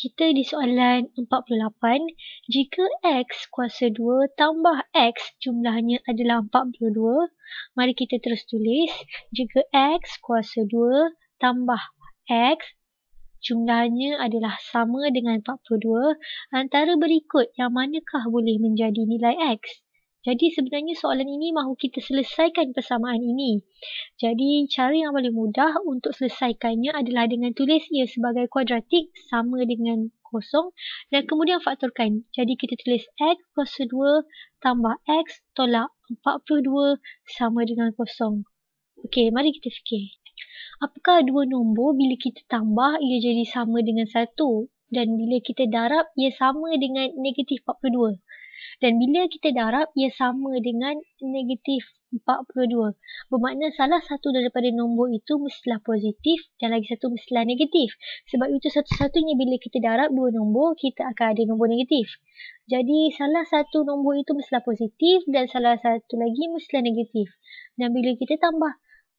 kita di soalan 48, jika x kuasa 2 tambah x jumlahnya adalah 42, mari kita terus tulis. Jika x kuasa 2 tambah x jumlahnya adalah sama dengan 42, antara berikut yang manakah boleh menjadi nilai x? Jadi sebenarnya soalan ini mahu kita selesaikan persamaan ini. Jadi cara yang paling mudah untuk selesaikannya adalah dengan tulis ia sebagai kuadratik sama dengan kosong dan kemudian faktorkan. Jadi kita tulis x kuasa 2 tambah x tolak 42 sama dengan kosong. Okey, mari kita fikir. Apakah dua nombor bila kita tambah ia jadi sama dengan 1 dan bila kita darab ia sama dengan negatif 42? Dan bila kita darab, ia sama dengan negatif 42. Bermakna salah satu daripada nombor itu mestilah positif dan lagi satu mestilah negatif. Sebab itu satu-satunya bila kita darab dua nombor, kita akan ada nombor negatif. Jadi salah satu nombor itu mestilah positif dan salah satu lagi mestilah negatif. Dan bila kita tambah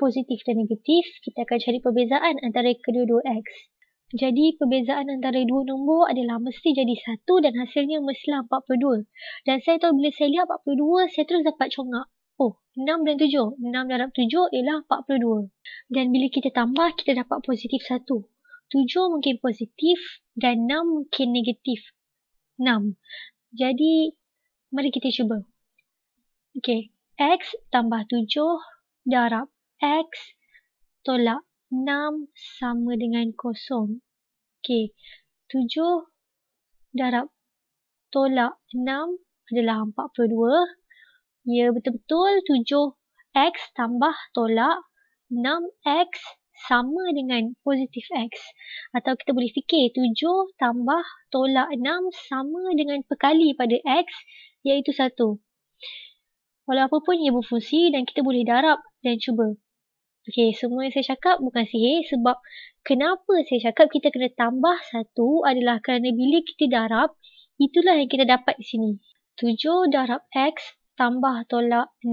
positif dan negatif, kita akan cari perbezaan antara kedua-dua X. Jadi perbezaan antara dua nombor adalah mesti jadi satu dan hasilnya mestilah 42. Dan saya tahu bila saya lihat 42, saya terus dapat congak. Oh, 6 dan 7. 6 darab 7 ialah 42. Dan bila kita tambah, kita dapat positif 1. 7 mungkin positif dan 6 mungkin negatif. 6. Jadi, mari kita cuba. Okey, X tambah 7 darab X tolak 6 sama dengan kosong. Okey. 7 darab tolak 6 adalah 42. Ya, betul-betul 7x tambah tolak 6x sama dengan positif x. Atau kita boleh fikir 7 tambah tolak 6 sama dengan perkali pada x iaitu 1. Walaupun ia berfungsi dan kita boleh darab dan cuba. Okay, semua yang saya cakap bukan sihir sebab kenapa saya cakap kita kena tambah satu adalah kerana bila kita darab, itulah yang kita dapat di sini. 7 darab X tambah tolak 6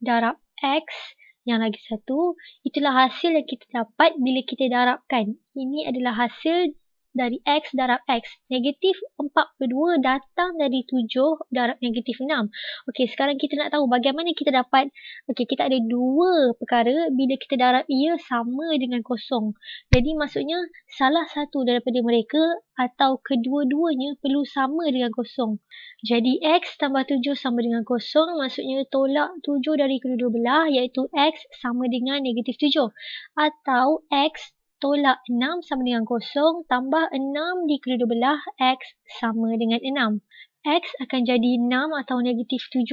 darab X yang lagi satu, itulah hasil yang kita dapat bila kita darabkan. Ini adalah hasil dari X darab X. Negatif 42 datang dari 7 darab negatif 6. Okey, sekarang kita nak tahu bagaimana kita dapat. Okey, kita ada dua perkara bila kita darab ia sama dengan kosong. Jadi, maksudnya salah satu daripada mereka atau kedua-duanya perlu sama dengan kosong. Jadi, X tambah 7 sama dengan kosong. Maksudnya, tolak 7 dari kedua-dua belah iaitu X sama dengan negatif 7. Atau X tolak 6 sama dengan kosong tambah 6 di kedua belah x sama dengan 6. x akan jadi 6 atau negatif 7.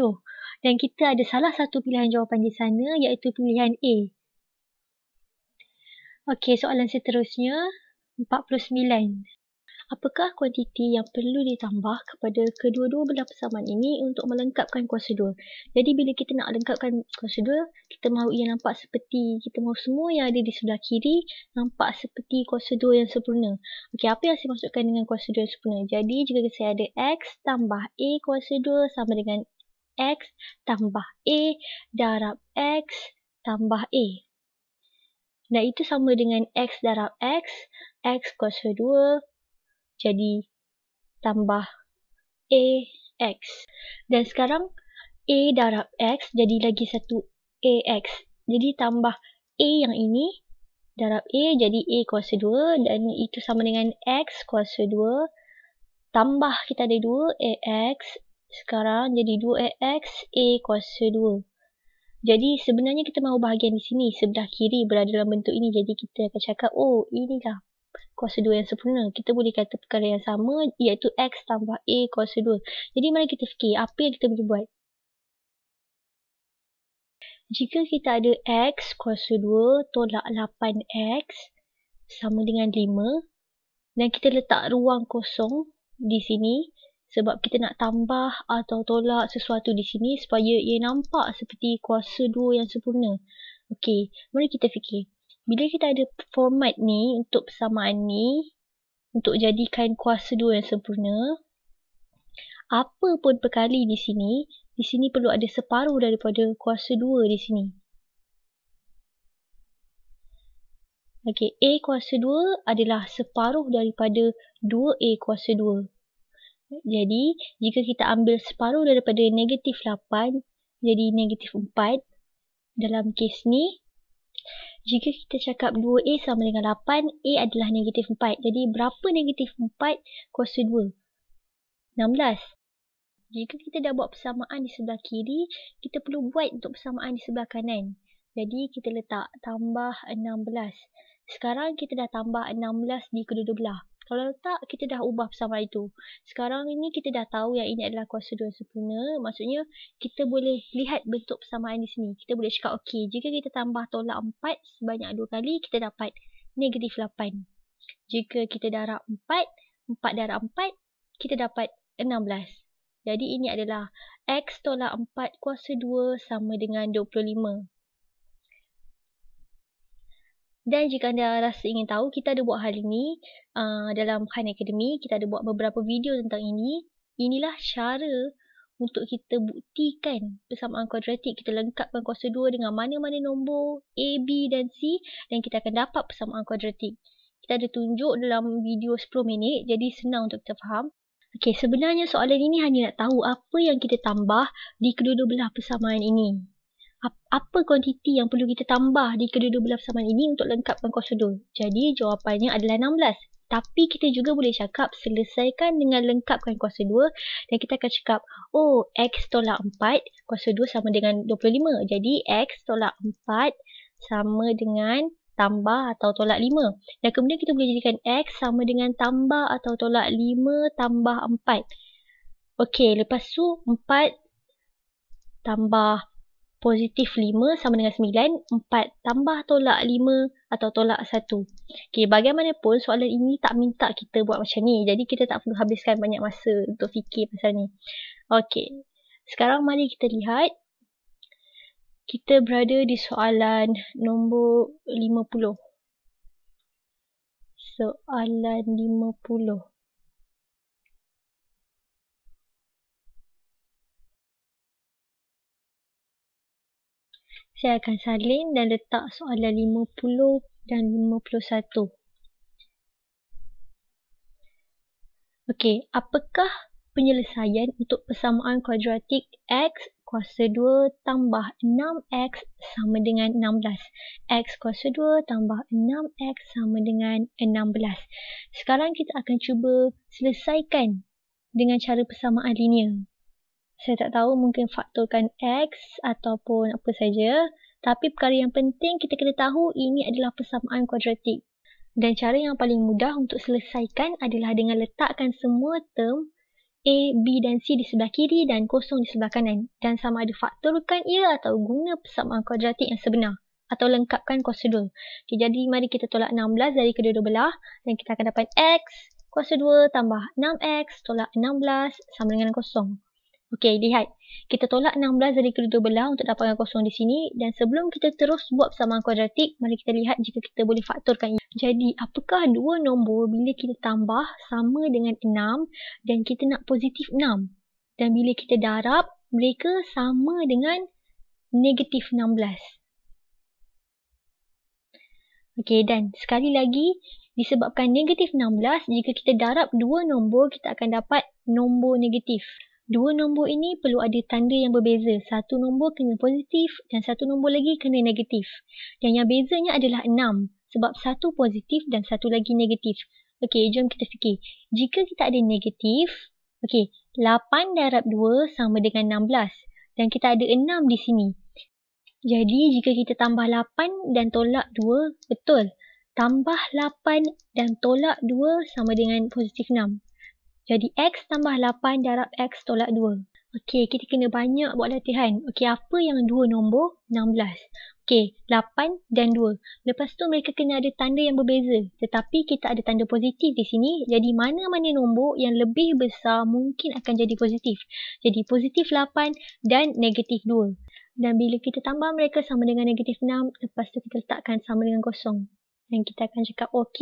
Dan kita ada salah satu pilihan jawapan di sana iaitu pilihan A. Okey, soalan seterusnya 49 apakah kuantiti yang perlu ditambah kepada kedua-dua belah persamaan ini untuk melengkapkan kuasa dua. Jadi bila kita nak lengkapkan kuasa dua, kita mahu ia nampak seperti kita mahu semua yang ada di sebelah kiri nampak seperti kuasa dua yang sempurna. Okey, apa yang saya maksudkan dengan kuasa dua yang sempurna? Jadi jika saya ada x tambah a kuasa dua sama dengan x tambah a darab x tambah a. Dan itu sama dengan x darab x, x kuasa jadi tambah x Dan sekarang A darab X jadi lagi satu x Jadi tambah A yang ini darab A jadi A kuasa 2 dan itu sama dengan X kuasa 2. Tambah kita ada 2 x sekarang jadi 2 x A kuasa 2. Jadi sebenarnya kita mahu bahagian di sini, sebelah kiri berada dalam bentuk ini. Jadi kita akan cakap, oh ini inilah kuasa 2 yang sempurna. Kita boleh kata perkara yang sama iaitu x tambah a kuasa 2. Jadi mari kita fikir apa yang kita boleh buat. Jika kita ada x kuasa 2 tolak 8x sama dengan 5 dan kita letak ruang kosong di sini sebab kita nak tambah atau tolak sesuatu di sini supaya ia nampak seperti kuasa 2 yang sempurna. Okey, mari kita fikir bila kita ada format ni untuk persamaan ni untuk jadikan kuasa dua yang sempurna apa pun perkali di sini di sini perlu ada separuh daripada kuasa dua di sini Okey, A kuasa dua adalah separuh daripada 2A kuasa dua. Jadi, jika kita ambil separuh daripada negatif 8, jadi negatif 4. Dalam kes ni, jika kita cakap 2A sama dengan 8, A adalah negatif 4. Jadi berapa negatif 4 kuasa 2? 16. Jika kita dah buat persamaan di sebelah kiri, kita perlu buat untuk persamaan di sebelah kanan. Jadi kita letak tambah 16. Sekarang kita dah tambah 16 di kedua-dua belah. Kalau tak, kita dah ubah persamaan itu. Sekarang ini kita dah tahu yang ini adalah kuasa dua sempurna. Maksudnya, kita boleh lihat bentuk persamaan di sini. Kita boleh cakap, okey, jika kita tambah tolak 4 sebanyak dua kali, kita dapat negatif 8. Jika kita darab 4, 4 darab 4, kita dapat 16. Jadi ini adalah x tolak 4 kuasa 2 sama dengan 25. Dan jika anda rasa ingin tahu, kita ada buat hal ini uh, dalam Khan Academy. Kita ada buat beberapa video tentang ini. Inilah cara untuk kita buktikan persamaan kuadratik. Kita lengkapkan kuasa 2 dengan mana-mana nombor A, B dan C dan kita akan dapat persamaan kuadratik. Kita ada tunjuk dalam video 10 minit jadi senang untuk kita faham. Okey, sebenarnya soalan ini hanya nak tahu apa yang kita tambah di kedua-dua belah persamaan ini apa kuantiti yang perlu kita tambah di kedua-dua belah persamaan ini untuk lengkapkan kos sudut? Jadi jawapannya adalah 16. Tapi kita juga boleh cakap selesaikan dengan lengkapkan kuasa 2 dan kita akan cakap oh x tolak 4 kuasa 2 sama dengan 25. Jadi x tolak 4 sama dengan tambah atau tolak 5. Dan kemudian kita boleh jadikan x sama dengan tambah atau tolak 5 tambah 4. Okey, lepas tu 4 tambah positif 5 sama dengan 9, 4 tambah tolak 5 atau tolak 1. Okey, bagaimanapun soalan ini tak minta kita buat macam ni. Jadi kita tak perlu habiskan banyak masa untuk fikir pasal ni. Okey. Sekarang mari kita lihat kita berada di soalan nombor 50. Soalan saya akan salin dan letak soalan 50 dan 51. Okey, apakah penyelesaian untuk persamaan kuadratik x kuasa 2 tambah 6x sama dengan 16. x kuasa 2 tambah 6x sama dengan 16. Sekarang kita akan cuba selesaikan dengan cara persamaan linear saya tak tahu mungkin faktorkan X ataupun apa saja. Tapi perkara yang penting kita kena tahu ini adalah persamaan kuadratik. Dan cara yang paling mudah untuk selesaikan adalah dengan letakkan semua term A, B dan C di sebelah kiri dan kosong di sebelah kanan. Dan sama ada faktorkan ia atau guna persamaan kuadratik yang sebenar atau lengkapkan kuasa 2. Okay, jadi mari kita tolak 16 dari kedua-dua belah dan kita akan dapat X kuasa 2 tambah 6X tolak 16 sama dengan kosong. Okey, lihat. Kita tolak 16 dari kedua belah untuk dapatkan kosong di sini. Dan sebelum kita terus buat persamaan kuadratik, mari kita lihat jika kita boleh faktorkan ini. Jadi, apakah dua nombor bila kita tambah sama dengan 6 dan kita nak positif 6? Dan bila kita darab, mereka sama dengan negatif 16. Okey, dan sekali lagi, disebabkan negatif 16, jika kita darab dua nombor, kita akan dapat nombor negatif. Dua nombor ini perlu ada tanda yang berbeza. Satu nombor kena positif dan satu nombor lagi kena negatif. Dan yang bezanya adalah enam, sebab satu positif dan satu lagi negatif. Okey, jom kita fikir. Jika kita ada negatif, okey, 8 darab dua sama dengan 16 dan kita ada enam di sini. Jadi jika kita tambah lapan dan tolak dua, betul. Tambah lapan dan tolak dua sama dengan positif enam. Jadi x tambah 8 darab x tolak 2. Okey, kita kena banyak buat latihan. Okey, apa yang dua nombor? 16. Okey, 8 dan 2. Lepas tu mereka kena ada tanda yang berbeza. Tetapi kita ada tanda positif di sini. Jadi mana-mana nombor yang lebih besar mungkin akan jadi positif. Jadi positif 8 dan negatif 2. Dan bila kita tambah mereka sama dengan negatif 6, lepas tu kita letakkan sama dengan kosong. Dan kita akan cakap OK.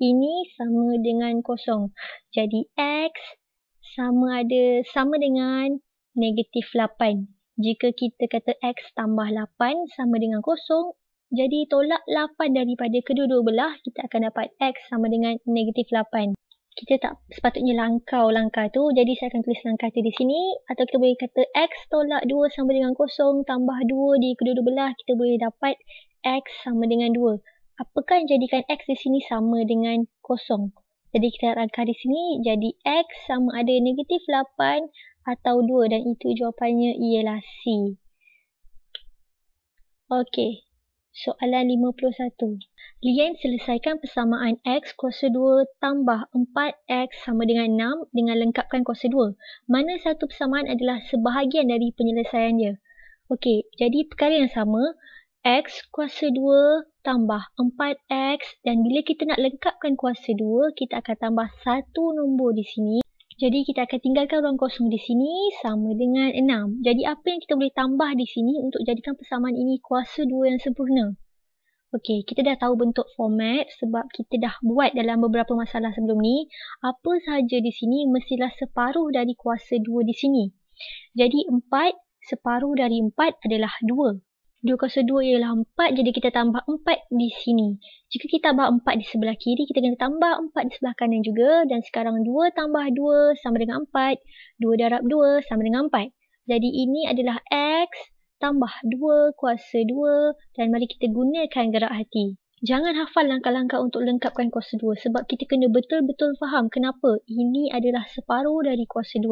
Ini sama dengan kosong. Jadi X sama ada sama dengan negatif 8. Jika kita kata X tambah 8 sama dengan kosong. Jadi tolak 8 daripada kedua-dua belah. Kita akan dapat X sama dengan negatif 8. Kita tak sepatutnya langkau langkah tu. Jadi saya akan tulis langkah tu di sini. Atau kita boleh kata X tolak 2 sama dengan kosong, tambah 2 di kedua-dua belah. Kita boleh dapat X sama dengan apakah yang jadikan x di sini sama dengan kosong? Jadi kita rangkai di sini jadi x sama ada negatif 8 atau 2 dan itu jawapannya ialah C. Okey, soalan 51. Lian selesaikan persamaan x kuasa 2 tambah 4x sama dengan 6 dengan lengkapkan kuasa 2. Mana satu persamaan adalah sebahagian dari penyelesaiannya? Okey, jadi perkara yang sama, x kuasa 2 tambah 4x dan bila kita nak lengkapkan kuasa 2, kita akan tambah satu nombor di sini. Jadi kita akan tinggalkan ruang kosong di sini sama dengan 6. Jadi apa yang kita boleh tambah di sini untuk jadikan persamaan ini kuasa 2 yang sempurna? Okey, kita dah tahu bentuk format sebab kita dah buat dalam beberapa masalah sebelum ni. Apa sahaja di sini mestilah separuh dari kuasa 2 di sini. Jadi 4 separuh dari 4 adalah 2. 2 kuasa 2 ialah 4 jadi kita tambah 4 di sini. Jika kita tambah 4 di sebelah kiri kita kena tambah 4 di sebelah kanan juga dan sekarang 2 tambah 2 sama dengan 4. 2 darab 2 sama dengan 4. Jadi ini adalah x tambah 2 kuasa 2 dan mari kita gunakan gerak hati. Jangan hafal langkah-langkah untuk lengkapkan kuasa 2 sebab kita kena betul-betul faham kenapa ini adalah separuh dari kuasa 2.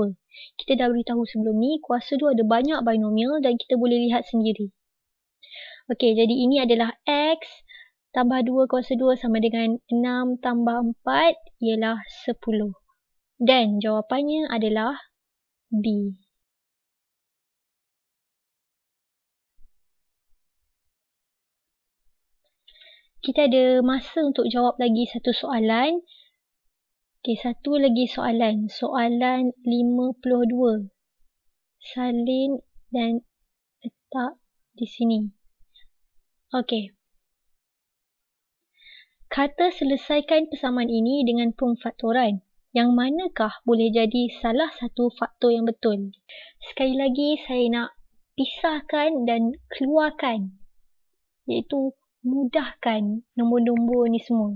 Kita dah beritahu sebelum ni kuasa 2 ada banyak binomial dan kita boleh lihat sendiri. Okey, jadi ini adalah X tambah 2 kuasa 2 sama dengan 6 tambah 4 ialah 10. Dan jawapannya adalah B. Kita ada masa untuk jawab lagi satu soalan. Okey, satu lagi soalan. Soalan 52. Salin dan letak di sini. Okey. Kata selesaikan persamaan ini dengan pemfaktoran. Yang manakah boleh jadi salah satu faktor yang betul? Sekali lagi saya nak pisahkan dan keluarkan iaitu mudahkan nombor-nombor ni semua.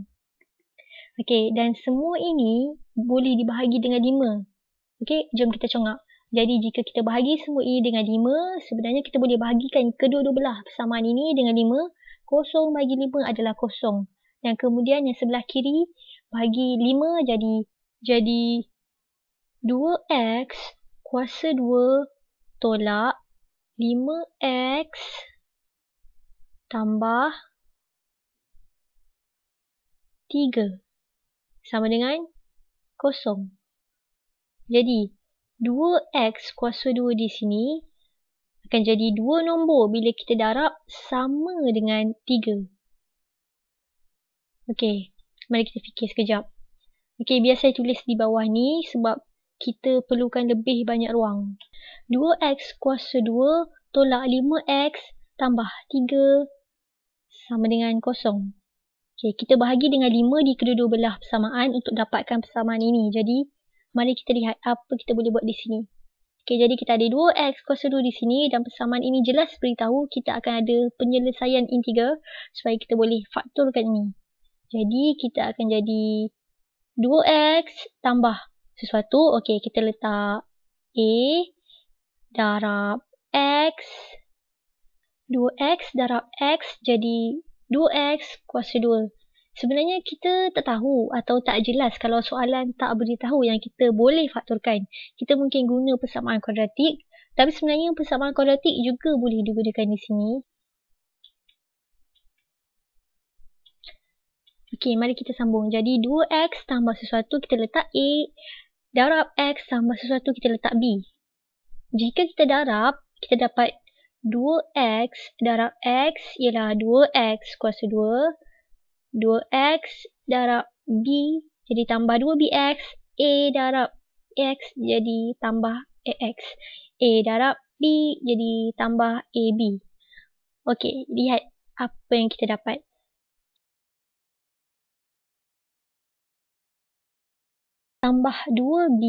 Okey, dan semua ini boleh dibahagi dengan lima. Okey, jom kita congak. Jadi jika kita bahagi semua ini dengan 5, sebenarnya kita boleh bahagikan kedua-dua belah persamaan ini dengan 5. Kosong bagi 5 adalah kosong. Dan kemudian yang sebelah kiri bahagi 5 jadi jadi 2x kuasa 2 tolak 5x tambah 3 sama dengan kosong. Jadi 2x kuasa 2 di sini akan jadi dua nombor bila kita darab sama dengan 3. Okey, mari kita fikir sekejap. Okey, biar saya tulis di bawah ni sebab kita perlukan lebih banyak ruang. 2x kuasa 2 tolak 5x tambah 3 sama dengan kosong. Okey, kita bahagi dengan 5 di kedua-dua belah persamaan untuk dapatkan persamaan ini. Jadi, Mari kita lihat apa kita boleh buat di sini. Okey, jadi kita ada dua x kuasa dua di sini dan persamaan ini jelas beritahu kita akan ada penyelesaian integral supaya kita boleh faktorkan ini. Jadi, kita akan jadi dua x tambah sesuatu. Okey, kita letak A darab x. dua x darab x jadi dua x kuasa dua sebenarnya kita tak tahu atau tak jelas kalau soalan tak beritahu yang kita boleh fakturkan. Kita mungkin guna persamaan kuadratik tapi sebenarnya persamaan kuadratik juga boleh digunakan di sini. Okey, mari kita sambung. Jadi 2x tambah sesuatu kita letak A. Darab x tambah sesuatu kita letak B. Jika kita darab, kita dapat 2x darab x ialah 2x kuasa 2x darab b jadi tambah 2bx. A darab x jadi tambah ax. A darab b jadi tambah ab. Okey, lihat apa yang kita dapat. Tambah 2b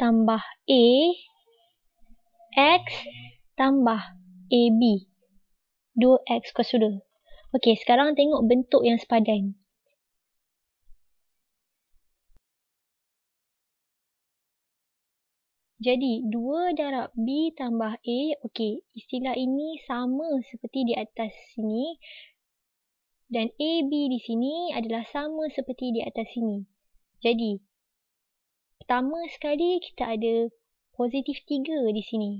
tambah a x tambah ab. 2x kosudah. Okey, sekarang tengok bentuk yang sepadan. Jadi, 2 darab B tambah A. Okey, istilah ini sama seperti di atas sini. Dan AB di sini adalah sama seperti di atas sini. Jadi, pertama sekali kita ada positif 3 di sini.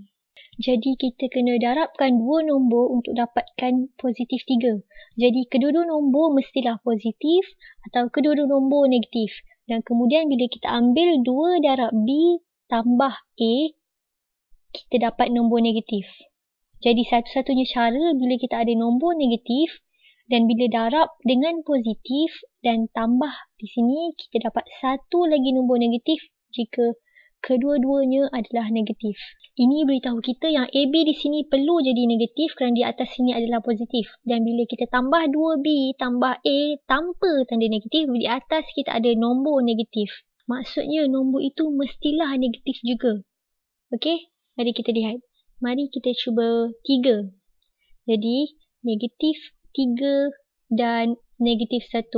Jadi kita kena darabkan dua nombor untuk dapatkan positif tiga. Jadi kedua-dua nombor mestilah positif atau kedua-dua nombor negatif. Dan kemudian bila kita ambil dua darab B tambah A, kita dapat nombor negatif. Jadi satu-satunya cara bila kita ada nombor negatif dan bila darab dengan positif dan tambah di sini, kita dapat satu lagi nombor negatif jika kedua-duanya adalah negatif. Ini beritahu kita yang AB di sini perlu jadi negatif kerana di atas sini adalah positif. Dan bila kita tambah 2B tambah A tanpa tanda negatif, di atas kita ada nombor negatif. Maksudnya nombor itu mestilah negatif juga. Okey, mari kita lihat. Mari kita cuba 3. Jadi, negatif 3 dan negatif 1.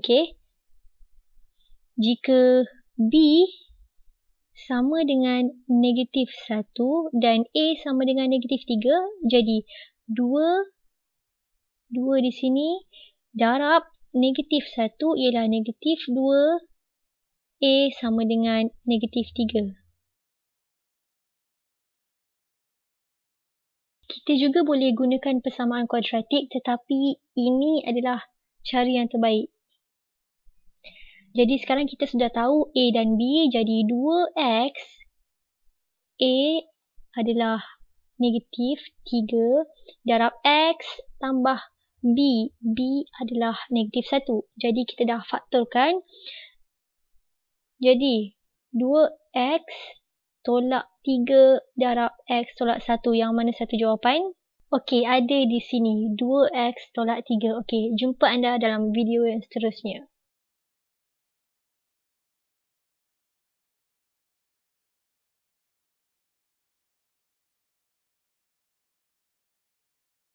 Okey. Jika B sama dengan negatif 1 dan A sama dengan negatif 3. Jadi 2, 2 di sini darab negatif 1 ialah negatif 2, A sama dengan negatif 3. Kita juga boleh gunakan persamaan kuadratik tetapi ini adalah cara yang terbaik. Jadi sekarang kita sudah tahu A dan B jadi 2X A adalah negatif 3 darab X tambah B. B adalah negatif 1. Jadi kita dah faktorkan. Jadi 2X tolak 3 darab X tolak 1 yang mana satu jawapan? Okey, ada di sini 2x tolak 3. Okey, jumpa anda dalam video yang seterusnya.